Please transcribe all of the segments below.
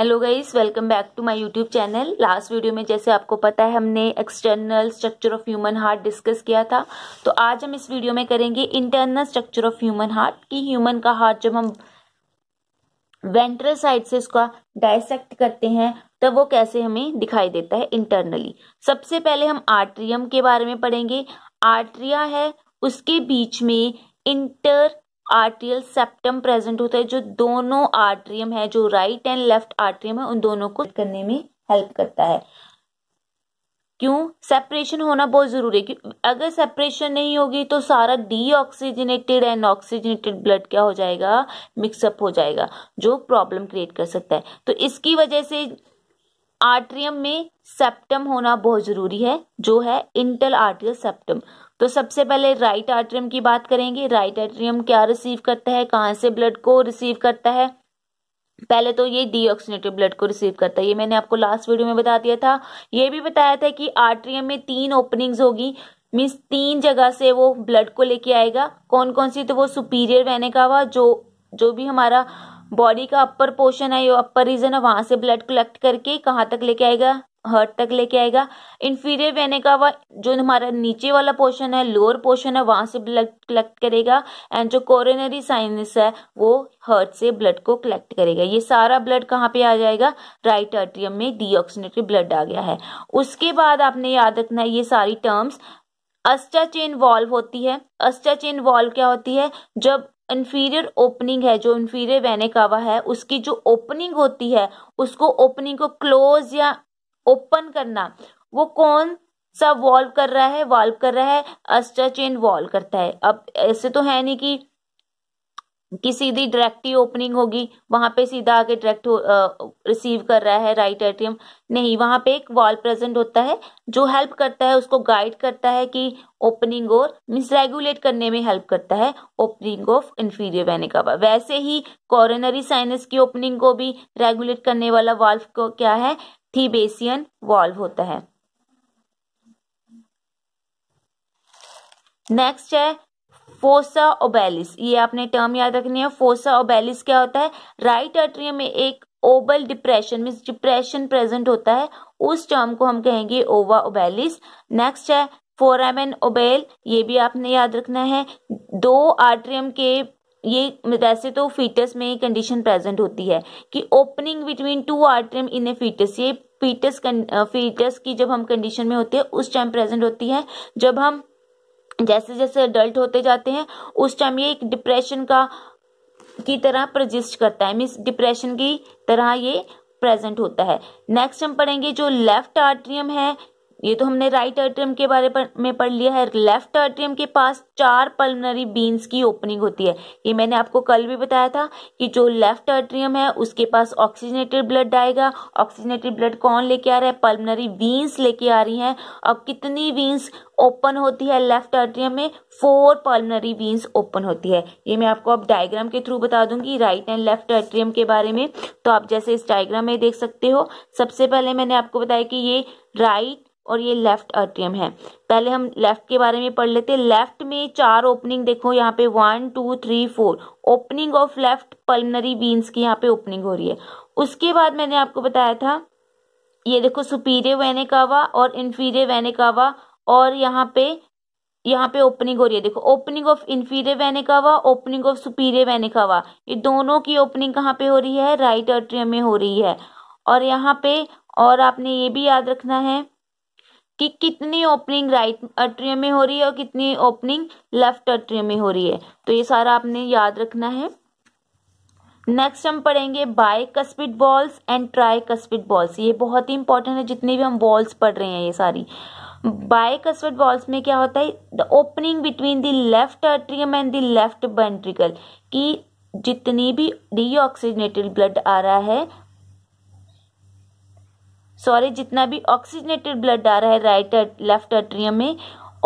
hello guys welcome back to my YouTube channel last video में जैसे आपको पता है हमने external structure of human heart discuss किया था तो आज हम इस वीडियो में करेंगे internal structure of human heart कि ह्यूमन का हार्ट जब हम वेंट्रल साइड से इसका डायसेक्ट करते हैं तो वो कैसे हमें दिखाई देता है इंटरनली सबसे पहले हम आर्ट्रियम के बारे में पढ़ेंगे आर्ट्रिया है उसके बीच में इंटर आर्ट्रियल सेप्टम प्रेजेंट होता है जो दोनों आर्ट्रियम है जो राइट एंड लेफ्ट आर्ट्रियम है उन दोनों को करने में हेल्प करता है क्यों सेपरेशन होना बहुत जरूरी है अगर सेपरेशन नहीं होगी तो सारा deoxygenated and oxygenated blood क्या हो जाएगा मिक्सअप हो जाएगा जो प्रॉब्लम क्रिएट कर सकता है तो इसकी वजह से आर्ट्रियम में सेप्टम होना बहुत जरूरी है जो है इंटल आर्टियल सेप्टम तो सबसे पहले राइट आर्ट्रियम की बात करेंगे राइट आर्ट्रियम क्या रिसीव करता है कहाँ से ब्लड को रिसीव करता है पहले तो ये डीऑक्सीनेटेड ब्लड को रिसीव करता है ये मैंने आपको लास्ट वीडियो में बता दिया था ये भी बताया था कि आर्ट्रियम में तीन ओपनिंग्स होगी मीन्स तीन जगह से वो ब्लड को लेके आएगा कौन कौन सी तो वो सुपीरियर वेने का हुआ जो जो भी हमारा बॉडी का अपर पोर्शन है या अपर रीजन है वहां से ब्लड कलेक्ट करके कहाँ तक लेके आएगा हर्ट तक लेके आएगा इन्फीरियर वेने का वह जो हमारा नीचे वाला पोर्शन है लोअर पोर्शन है वहाँ से ब्लड कलेक्ट करेगा एंड जो कोरोनरी साइनस है वो हर्ट से ब्लड को कलेक्ट करेगा ये सारा ब्लड कहाँ पे आ जाएगा राइट आर्ट्रियम में डीऑक्सीनेटेड ब्लड आ गया है उसके बाद आपने याद रखना है ये सारी टर्म्स अस्टा चेन वॉल्व होती है अस्टा चेन वॉल्व क्या होती है जब इन्फीरियर ओपनिंग है जो इन्फीरियर वेने कावा है उसकी जो ओपनिंग होती है उसको ओपनिंग को क्लोज या ओपन करना वो कौन सा वॉल्व कर रहा है वॉल्व कर रहा है अस्टर चेन वॉल्व करता है अब ऐसे तो है नहीं कि की सीधी डायरेक्टली ओपनिंग होगी वहां पे सीधा आगे डायरेक्ट रिसीव कर रहा है राइट एट्रियम नहीं वहां पे एक वॉल प्रेजेंट होता है जो हेल्प करता है उसको गाइड करता है कि ओपनिंग और मिस रेगुलेट करने में हेल्प करता है opening of inferior vena cava वैसे ही कॉरनरी साइनस की ओपनिंग को भी रेगुलेट करने वाला वाल्व को क्या है थीबेसियन वाल्व होता है नेक्स्ट है फोसा ओबेलिस ये आपने टर्म याद रखनी है फोसा ओबेलिस क्या होता है राइट अट्रियम में एक oval depression mean depression present होता है उस टर्म को हम कहेंगे ओवा ओबेलिस नेक्स्ट है फोराम ओबेल ये भी आपने याद रखना है दो आर्ट्रियम के ये वैसे तो फीटस में कंडीशन प्रेजेंट होती है कि opening between two atrium in a fetus ये फीटस फीटस की जब हम कंडीशन में होते हैं उस टाइम प्रेजेंट होती है जब हम जैसे जैसे अडल्ट होते जाते हैं उस टाइम ये एक डिप्रेशन का की तरह प्रजिस्ट करता है मीन्स डिप्रेशन की तरह ये प्रेजेंट होता है नेक्स्ट हम पढ़ेंगे जो लेफ्ट आर्ट्रियम है ये तो हमने राइट अर्ट्रियम के बारे में पढ़ लिया है लेफ्ट अर्ट्रियम के पास चार पल्मनरी बीन्स की ओपनिंग होती है ये मैंने आपको कल भी बताया था कि जो लेफ्ट अर्ट्रियम है उसके पास ऑक्सीजनेटेड ब्लड आएगा ऑक्सीजनेटेड ब्लड कौन लेके आ रहा है पल्मनरी बीन्स लेके आ रही हैं अब कितनी बीन्स ओपन होती है लेफ्ट अर्ट्रियम में फोर पल्मनरी बीन्स ओपन होती है ये मैं आपको अब डायग्राम के थ्रू बता दूंगी राइट एंड लेफ्ट अर्ट्रियम के बारे में तो आप जैसे इस डायग्राम में देख सकते हो सबसे पहले मैंने आपको बताया कि ये राइट और ये लेफ्ट अट्रियम है पहले हम लेफ्ट के बारे में पढ़ लेते हैं लेफ्ट में चार ओपनिंग देखो यहाँ पे one two three four opening of left pulmonary veins की यहाँ पे ओपनिंग हो रही है उसके बाद मैंने आपको बताया था ये देखो सुपीरियर वेनिकावा और इन्फीरियर वेनिकावा और यहाँ पे यहाँ पे ओपनिंग हो रही है देखो opening of inferior vena cava opening of superior vena cava ये दोनों की ओपनिंग कहाँ पे हो रही है राइट अट्रियम में हो रही है और यहाँ पे और आपने ये भी याद रखना है कि कितनी ओपनिंग राइट अट्रियम में हो रही है और कितनी ओपनिंग लेफ्ट अट्रियम में हो रही है तो ये सारा आपने याद रखना है नेक्स्ट हम पढ़ेंगे bicuspid valves and tricuspid valves ये बहुत ही इंपॉर्टेंट है जितनी भी हम बॉल्स पढ़ रहे हैं ये सारी बाय कस्पिड बॉल्स में क्या होता है the opening between the left atrium and the left ventricle की जितनी भी डी ब्लड आ रहा है सॉरी जितना भी ऑक्सीजनेटेड ब्लड आ रहा है राइट लेफ्ट एट्रियम में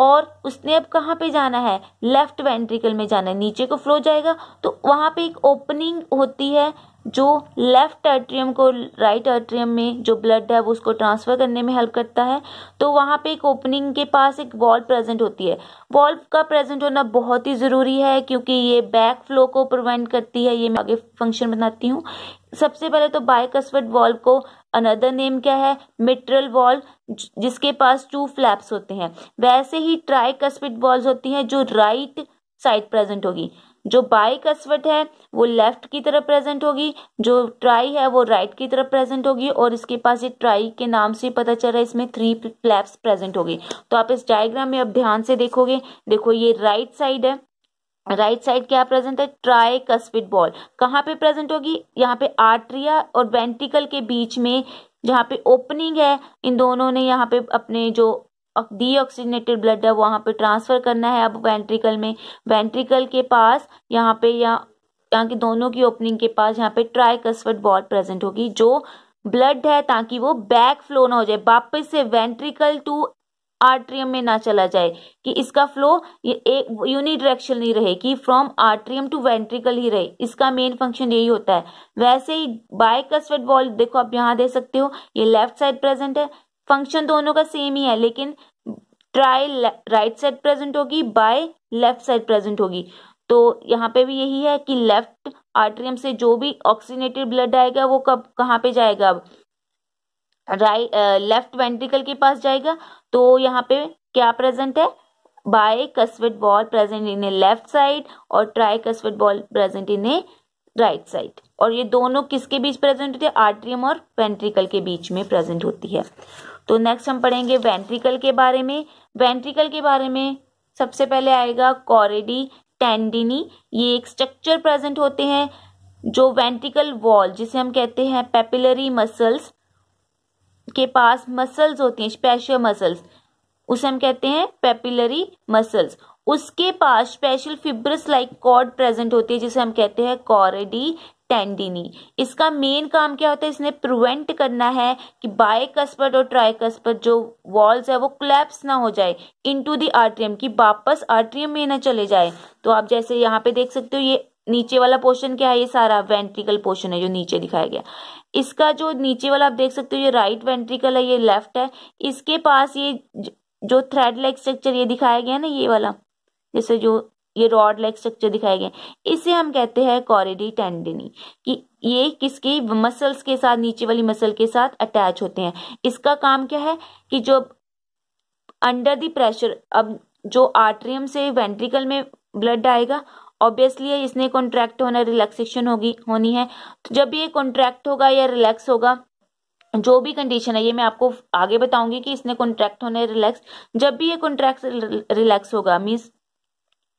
और उसने अब कहाँ पे जाना है लेफ्ट वेंट्रिकल में जाना है नीचे को फ्लो जाएगा तो वहाँ पे एक ओपनिंग होती है जो लेफ्ट एट्रियम को राइट एट्रियम में जो ब्लड है वो उसको ट्रांसफ़र करने में हेल्प करता है तो वहाँ पे एक ओपनिंग के पास एक वॉल प्रेजेंट होती है वॉल का प्रेजेंट होना बहुत ही ज़रूरी है क्योंकि ये बैक फ्लो को प्रिवेंट करती है ये मैं आगे फंक्शन बनाती हूँ सबसे पहले तो बायकस्वर्ड वॉल्व को अनदर नेम क्या है मिट्रल वॉल्व जिसके पास टू फ्लैप्स होते हैं वैसे ही ट्राई कस्पिड वॉल्व होती हैं जो राइट साइड प्रेजेंट होगी जो बाई कसवट है वो लेफ्ट की तरफ प्रेजेंट होगी जो ट्राई है वो राइट की तरफ प्रेजेंट होगी और इसके पास ये ट्राई के नाम से पता चल रहा है इसमें थ्री फ्लैप्स प्रेजेंट होगी तो आप इस डायग्राम में अब ध्यान से देखोगे देखो ये राइट साइड है राइट साइड क्या प्रेजेंट है ट्राई कस्पिट बॉल कहाँ पे प्रेजेंट होगी यहाँ पे आर्ट्रिया और वेंटिकल के बीच में जहाँ पे ओपनिंग है इन दोनों ने यहाँ पे अपने जो डीऑक्सीजनेटेड ब्लड है वहाँ पे ट्रांसफ़र करना है अब वेंट्रिकल में वेंट्रिकल के पास यहाँ पे या यहाँ के दोनों की ओपनिंग के पास यहाँ पे ट्राइकस्फट बॉल प्रेजेंट होगी जो ब्लड है ताकि वो बैक फ्लो ना हो जाए वापस से वेंट्रिकल टू आर्ट्रियम में ना चला जाए कि इसका फ्लो एक यूनि डायरेक्शन नहीं रहे कि फ्रॉम आर्ट्रियम टू वेंट्रिकल ही रहे इसका मेन फंक्शन यही होता है वैसे ही बाइकस्वेट बॉल देखो आप यहाँ दे सकते हो ये लेफ्ट साइड प्रेजेंट है फंक्शन दोनों का सेम ही है लेकिन ट्राई राइट साइड प्रेजेंट होगी बाय लेफ्ट साइड प्रेजेंट होगी तो यहाँ पे भी यही है कि लेफ्ट आर्ट्रियम से जो भी ऑक्सीनेटेड ब्लड आएगा वो कब कहाँ पे जाएगा अब राइट लेफ्ट वेंट्रिकल के पास जाएगा तो यहाँ पे क्या प्रेजेंट है bicuspid valve present in a left side और tricuspid valve present in a right side और ये दोनों किसके बीच प्रेजेंट होते हैं आर्ट्रियम और वेंट्रिकल के बीच में प्रेजेंट होती है तो नेक्स्ट हम पढ़ेंगे वेंट्रिकल के बारे में वेंट्रिकल के बारे में सबसे पहले आएगा कॉरेडी टेंडिनी ये एक स्ट्रक्चर प्रेजेंट होते हैं जो वेंट्रिकल वॉल जिसे हम कहते हैं पेपिलरी मसल्स के पास मसल्स होती हैं स्पेशल मसल्स उसे हम कहते हैं पेपिलरी मसल्स उसके पास special fibrous like cord present होती है जिसे हम कहते हैं कॉरेडी टेंडिनी इसका मेन काम क्या होता है इसने प्रिवेंट करना है कि बायकस्पट और ट्राइकस्पट जो वॉल्स है वो क्लैप्स ना हो जाए इनटू द आर्ट्रियम कि वापस आर्ट्रियम में ना चले जाए तो आप जैसे यहाँ पे देख सकते हो ये नीचे वाला पोर्शन क्या है ये सारा वेंट्रिकल पोर्शन है जो नीचे दिखाया गया इसका जो नीचे वाला आप देख सकते हो ये राइट वेंट्रिकल है ये लेफ्ट है इसके पास ये जो थ्रेड लाइक स्ट्रक्चर ये दिखाया गया ना ये वाला जैसे जो ये रॉड लाइक स्ट्रक्चर दिखाए गए इसे हम कहते हैं कॉरिडी टेंडनी कि ये किसकी मसल्स के साथ नीचे वाली मसल के साथ अटैच होते हैं इसका काम क्या है कि जो अंडर दी प्रेशर अब जो आर्ट्रियम से वेंट्रिकल में ब्लड आएगा ऑब्वियसली इसने कॉन्ट्रैक्ट होना रिलैक्सेशन होगी होनी है तो जब ये कॉन्ट्रैक्ट होगा या रिलैक्स होगा जो भी कंडीशन है ये मैं आपको आगे बताऊंगी कि इसने कॉन्ट्रैक्ट होने रिलैक्स जब भी ये कॉन्ट्रैक्ट रिलैक्स होगा मीन्स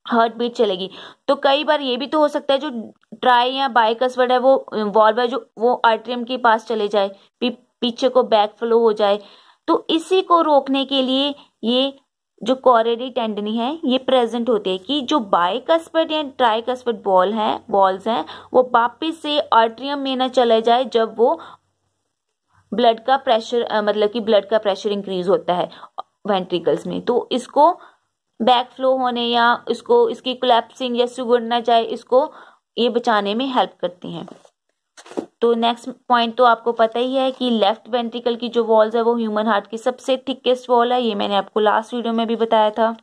हार्ट बीट चलेगी तो कई बार ये भी तो हो सकता है जो ट्राई या बाइकसवर्ड है वो वॉल्व है जो वो आर्ट्रियम के पास चले जाए पीछे को बैक फ्लो हो जाए तो इसी को रोकने के लिए ये जो कॉरेडी टेंडनी है ये प्रेजेंट होते है कि जो बाइकस्पट या ट्राइकस्पट बॉल है बॉल्स हैं वो वापिस से आर्ट्रियम में ना चले जाए जब वो ब्लड का प्रेशर मतलब कि ब्लड का प्रेशर इंक्रीज होता है वेंट्रिकल्स में तो इसको बैक फ्लो होने या इसको इसकी कोलेप्सिंग या सुगड़ ना जाए इसको ये बचाने में हेल्प करती हैं तो नेक्स्ट पॉइंट तो आपको पता ही है कि लेफ्ट वेंट्रिकल की जो वॉल्स है वो ह्यूमन हार्ट की सबसे थिकेस्ट वॉल है ये मैंने आपको लास्ट वीडियो में भी बताया था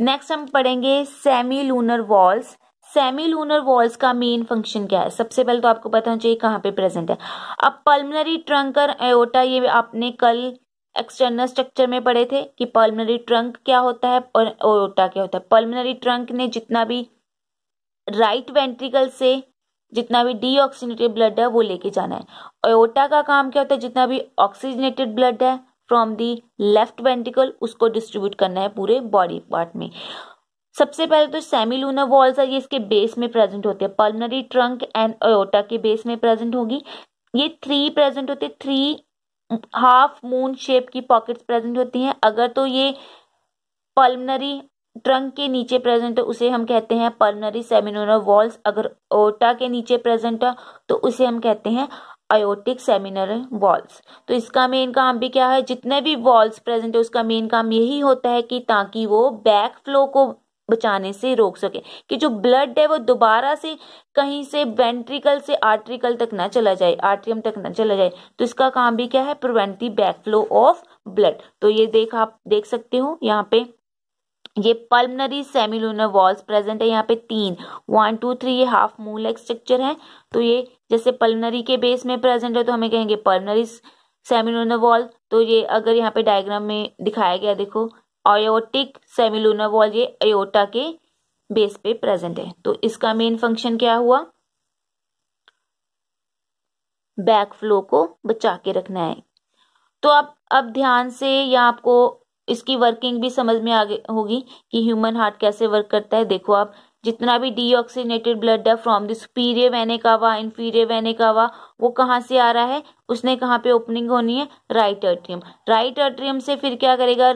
नेक्स्ट हम पढ़ेंगे semi lunar valves semi lunar valves का मेन फंक्शन क्या है सबसे पहले तो आपको पता होना चाहिए कहाँ पे प्रेजेंट है अब पल्मनरी ट्रंक और एओटा ये आपने कल एक्सटर्नल स्ट्रक्चर में पढ़े थे कि पल्मनरी ट्रंक क्या होता है और ओटा क्या होता है पल्मनरी ट्रंक ने जितना भी राइट वेंट्रिकल से जितना भी डीऑक्सीजनेटेड ब्लड है वो लेके जाना है ओटा का काम क्या होता है जितना भी ऑक्सीजनेटेड ब्लड है फ्रॉम दी लेफ्ट वेंट्रिकल उसको डिस्ट्रीब्यूट करना है पूरे बॉडी पार्ट में सबसे पहले तो सेमी लूनर वॉल्स है ये इसके बेस में प्रेजेंट होते हैं पल्मनरी ट्रंक एंड ओटा के बेस में प्रेजेंट होगी ये थ्री प्रेजेंट होते थ्री हाफ मून शेप की पॉकेट्स प्रेजेंट होती हैं अगर तो ये पल्मनरी ट्रंक के नीचे प्रेजेंट है उसे हम कहते हैं पल्मनरी सेमिनोरल वॉल्स अगर ओटा के नीचे प्रेजेंट है तो उसे हम कहते हैं आयोटिक सेमिनर वॉल्स तो इसका मेन काम भी क्या है जितने भी वॉल्स प्रेजेंट है उसका मेन काम यही होता है कि ताकि वो बैक फ्लो को बचाने से रोक सके कि जो ब्लड है वो दोबारा से कहीं से वेंट्रिकल से आर्ट्रिकल तक ना चला जाए आर्ट्रियम तक ना चला जाए तो इसका काम भी क्या है prevent the backflow of blood तो ये देख आप देख सकते हो यहाँ पे ये पल्मनरी सेमिलूनर वॉल्स प्रेजेंट है यहाँ पे तीन वन टू थ्री ये हाफ मून लाइक स्ट्रक्चर है तो ये जैसे पल्मनरी के बेस में प्रेजेंट है तो हमें कहेंगे पल्मनरी सेमिलूनर वॉल तो ये अगर यहाँ पे डायग्राम में दिखाया गया देखो आयोटिक सेमिलूनर वॉल ये अयोटा के बेस पे प्रेजेंट है तो इसका मेन फंक्शन क्या हुआ बैक फ्लो को बचा के रखना है तो आप अब ध्यान से या आपको इसकी वर्किंग भी समझ में आ गई होगी कि ह्यूमन हार्ट कैसे वर्क करता है देखो आप जितना भी डीऑक्सीनेटेड ब्लड है from the superior vena cava inferior vena कावा वो कहाँ से आ रहा है उसने कहाँ पे ओपनिंग होनी है राइट एट्रियम राइट एट्रियम से फिर क्या करेगा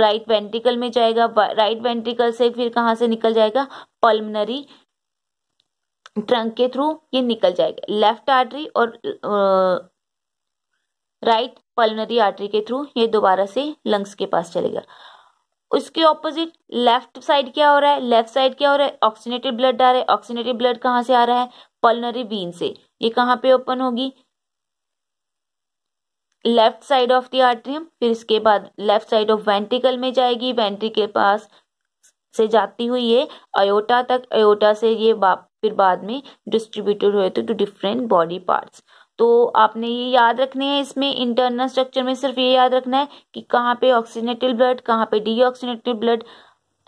राइट वेंट्रिकल में जाएगा राइट वेंट्रिकल से फिर कहाँ से निकल जाएगा पल्मनरी ट्रंक के थ्रू ये निकल जाएगा लेफ्ट आर्टरी और राइट पल्मनरी आर्टरी के थ्रू ये दोबारा से लंग्स के पास चलेगा उसके ऑपोजिट लेफ्ट साइड क्या हो रहा है लेफ्ट साइड क्या हो रहा है ऑक्सीनेटेड ब्लड आ रहा है ऑक्सीनेटेड ब्लड कहाँ से आ रहा है पल्नरी बीन से ये कहाँ पे ओपन होगी left side of the atrium फिर इसके बाद लेफ्ट साइड ऑफ वेंट्रिकल में जाएगी के पास से जाती हुई ये अयोटा तक अयोटा से ये बाप फिर बाद में डिस्ट्रीब्यूटेड हुए थे टू डिफरेंट बॉडी पार्ट्स तो आपने ये याद रखने हैं इसमें इंटरनल स्ट्रक्चर में सिर्फ ये याद रखना है कि कहाँ पे ऑक्सीजनेटेड ब्लड कहाँ पे डीऑक्सीजनेटेड ब्लड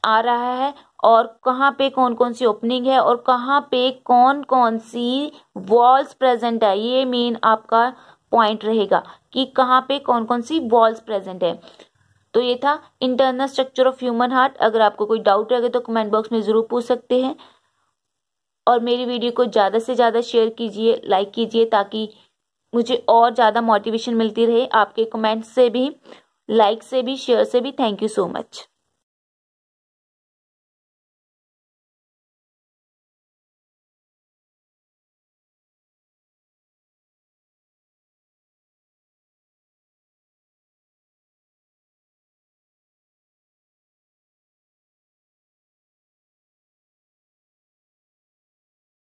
आ रहा है और कहाँ पे कौन कौन सी ओपनिंग है और कहाँ पे कौन कौन सी वॉल्स प्रेजेंट है ये मेन आपका पॉइंट रहेगा कि कहाँ पे कौन कौन सी वॉल्स प्रेजेंट है तो ये था internal structure of human heart अगर आपको कोई डाउट रहेगा तो कमेंट बॉक्स में ज़रूर पूछ सकते हैं और मेरी वीडियो को ज़्यादा से ज़्यादा शेयर कीजिए लाइक कीजिए ताकि मुझे और ज़्यादा मोटिवेशन मिलती रहे आपके कमेंट्स से भी लाइक से भी शेयर से भी थैंक यू सो मच